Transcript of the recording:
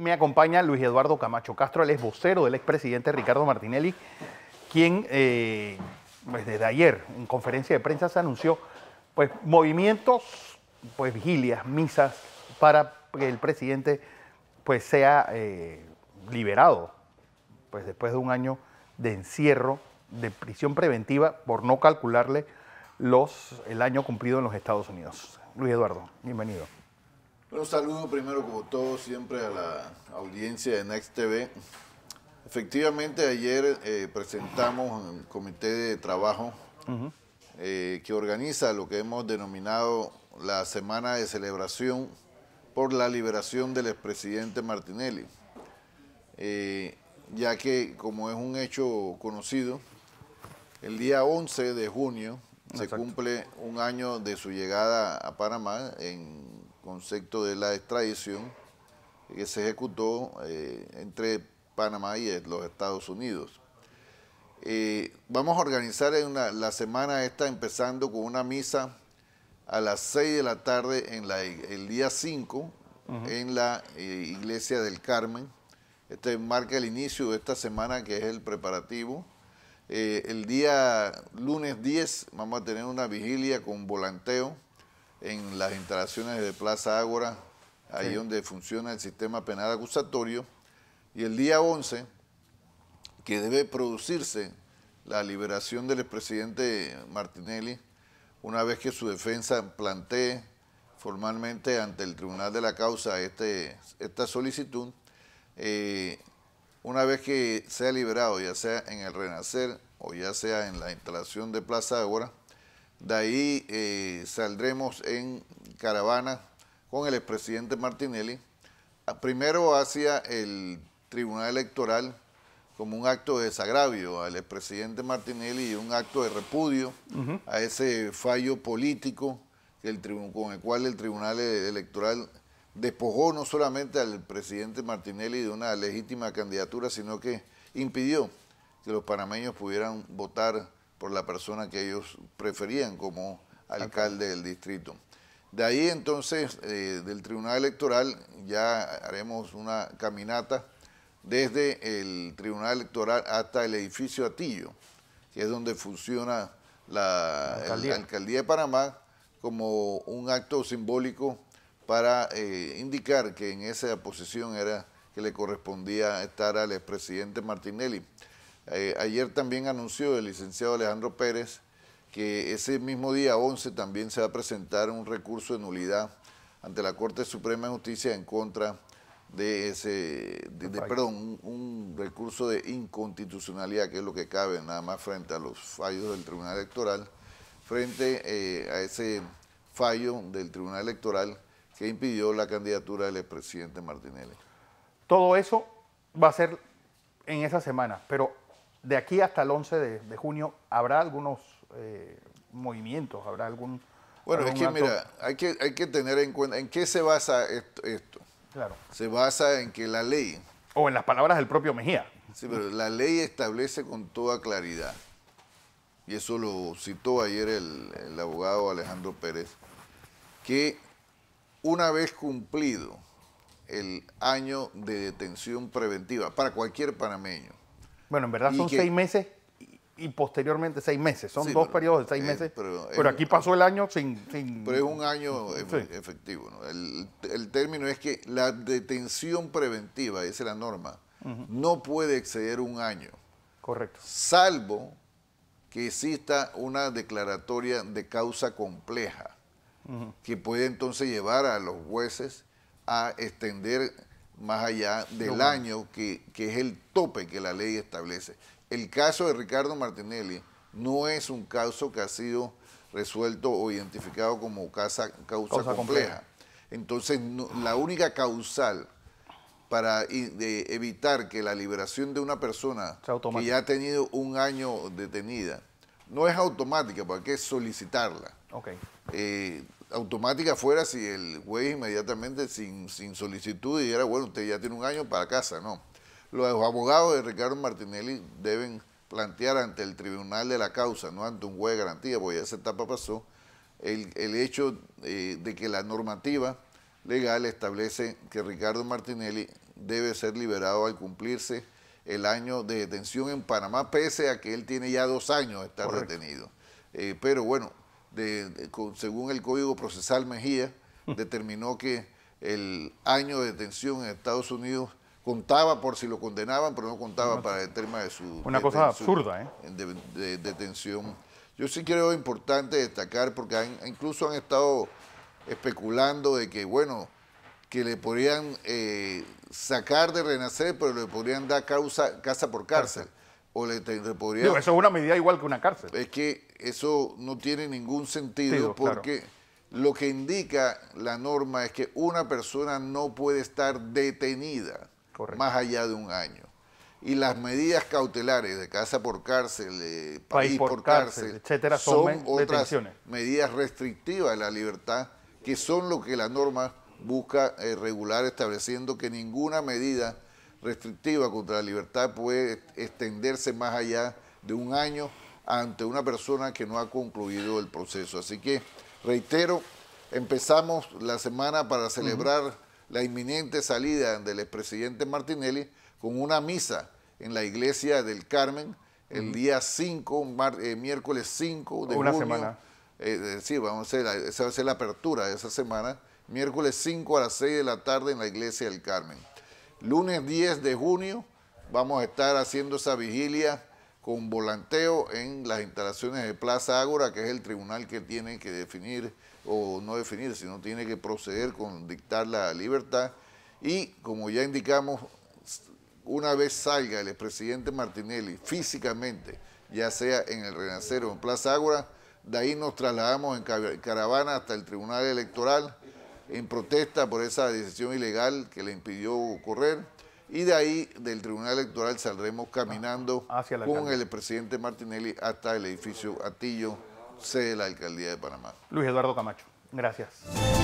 me acompaña Luis Eduardo Camacho Castro, el ex vocero del expresidente Ricardo Martinelli, quien eh, pues desde ayer en conferencia de prensa se anunció pues, movimientos, pues vigilias, misas para que el presidente pues, sea eh, liberado pues, después de un año de encierro, de prisión preventiva, por no calcularle los, el año cumplido en los Estados Unidos. Luis Eduardo, bienvenido. Bueno, saludo primero como todos siempre a la audiencia de Next TV. Efectivamente, ayer eh, presentamos un comité de trabajo eh, que organiza lo que hemos denominado la semana de celebración por la liberación del expresidente Martinelli, eh, ya que como es un hecho conocido, el día 11 de junio se cumple un año de su llegada a Panamá en concepto de la extradición que se ejecutó eh, entre Panamá y los Estados Unidos. Eh, vamos a organizar en la semana esta empezando con una misa a las 6 de la tarde en el día 5 en la eh, iglesia del Carmen. Este marca el inicio de esta semana que es el preparativo. el día lunes 10 vamos a tener una vigilia con volanteo en las instalaciones de Plaza Ágora, ahí donde funciona el sistema penal acusatorio, y el día 11, que debe producirse la liberación del expresidente Martinelli, una vez que su defensa plantee formalmente ante el Tribunal de la Causa este, esta solicitud, eh, una vez que sea liberado, ya sea en el Renacer o ya sea en la instalación de Plaza Ágora, de ahí eh, saldremos en caravana con el expresidente Martinelli, primero hacia el Tribunal Electoral como un acto de desagravio al expresidente Martinelli y un acto de repudio a ese fallo político con el cual el Tribunal e, Electoral despojó no solamente al presidente Martinelli de una legítima candidatura, sino que impidió que los panameños pudieran votar por la persona que ellos preferían como alcalde del distrito. De ahí entonces, eh, del Tribunal Electoral, ya haremos una caminata desde el Tribunal Electoral hasta el edificio Atillo, que es donde funciona la, alcaldía. de Panamá como un acto simbólico para eh, indicar que en esa posición era que le correspondía estar al expresidente Martinelli. Eh, ayer también anunció el licenciado Alejandro Pérez que ese mismo día 11 también se va a presentar un recurso de nulidad ante la Corte Suprema de Justicia en contra de ese, perdón, un, recurso de inconstitucionalidad, que es lo que cabe nada más frente a los fallos del Tribunal Electoral, frente eh, a ese fallo del Tribunal Electoral que impidió la candidatura del expresidente Martinelli. Todo eso va a ser en esa semana, pero de aquí hasta el 11 de, junio habrá algunos eh, movimientos, habrá algún... Bueno, es que mira, hay que, hay que tener en cuenta en qué se basa esto, Claro. Se basa en que la ley... O en las palabras del propio Mejía. Sí, pero la ley establece con toda claridad, y eso lo citó ayer el abogado Alejandro Pérez, que una vez cumplido el año de detención preventiva para cualquier panameño, bueno, en verdad son seis meses y posteriormente seis meses. Son dos periodos de seis eh, meses. pero, aquí pasó el año sin... pero es un año efectivo. El, término es que la detención preventiva, esa es la norma, no puede exceder un año. Correcto. Salvo que exista una declaratoria de causa compleja, que puede entonces llevar a los jueces a extender más allá del año que, es el tope que la ley establece. El caso de Ricardo Martinelli no es un caso que ha sido resuelto o identificado como causa, compleja. Entonces, la única causal para evitar que la liberación de una persona que ya ha tenido un año detenida no es automática, porque hay que solicitarla. Eh, automática fuera si el juez inmediatamente sin, sin solicitud dijera, bueno, usted ya tiene un año para casa, no. Los abogados de Ricardo Martinelli deben plantear ante el tribunal de la causa, no ante un juez de garantía, porque ya esa etapa pasó, el, hecho eh, de que la normativa legal establece que Ricardo Martinelli debe ser liberado al cumplirse el año de detención en Panamá, pese a que él tiene ya dos años de estar detenido. Eh, pero bueno, con, según el Código Procesal Mejía, determinó que el año de detención en Estados Unidos contaba por si lo condenaban, pero no contaba para el tema de su... Una cosa absurda, ¿eh? De, detención. Yo sí creo importante destacar, porque incluso han estado especulando de que, bueno, que le podrían eh, sacar de renacer, pero le podrían dar causa, casa por cárcel eso es una medida igual que una cárcel. Es que eso no tiene ningún sentido porque lo que indica la norma es que una persona no puede estar detenida más allá de un año. Y las medidas cautelares de casa por cárcel, país, por, cárcel, etcétera, son, otras medidas restrictivas de la libertad que son lo que la norma busca eh, regular estableciendo que ninguna medida restrictiva contra la libertad puede extenderse más allá de un año ante una persona que no ha concluido el proceso. Así que, reitero, empezamos la semana para celebrar la inminente salida del expresidente Martinelli con una misa en la iglesia del Carmen el día 5, eh, miércoles 5 de una semana. Eh, eh, sí, vamos a hacer, la, esa va a ser la apertura de esa semana, miércoles 5 a las 6 de la tarde en la iglesia del Carmen lunes 10 de junio vamos a estar haciendo esa vigilia con volanteo en las instalaciones de Plaza Ágora, que es el tribunal que tiene que definir, o no definir, sino tiene que proceder con dictar la libertad. Y como ya indicamos, una vez salga el expresidente Martinelli físicamente, ya sea en el Renacer o en Plaza Ágora, de ahí nos trasladamos en caravana hasta el Tribunal Electoral en protesta por esa decisión ilegal que le impidió correr. Y de ahí, del Tribunal Electoral, saldremos caminando ah, con el presidente Martinelli hasta el edificio Atillo, sede de la Alcaldía de Panamá. Luis Eduardo Camacho, gracias.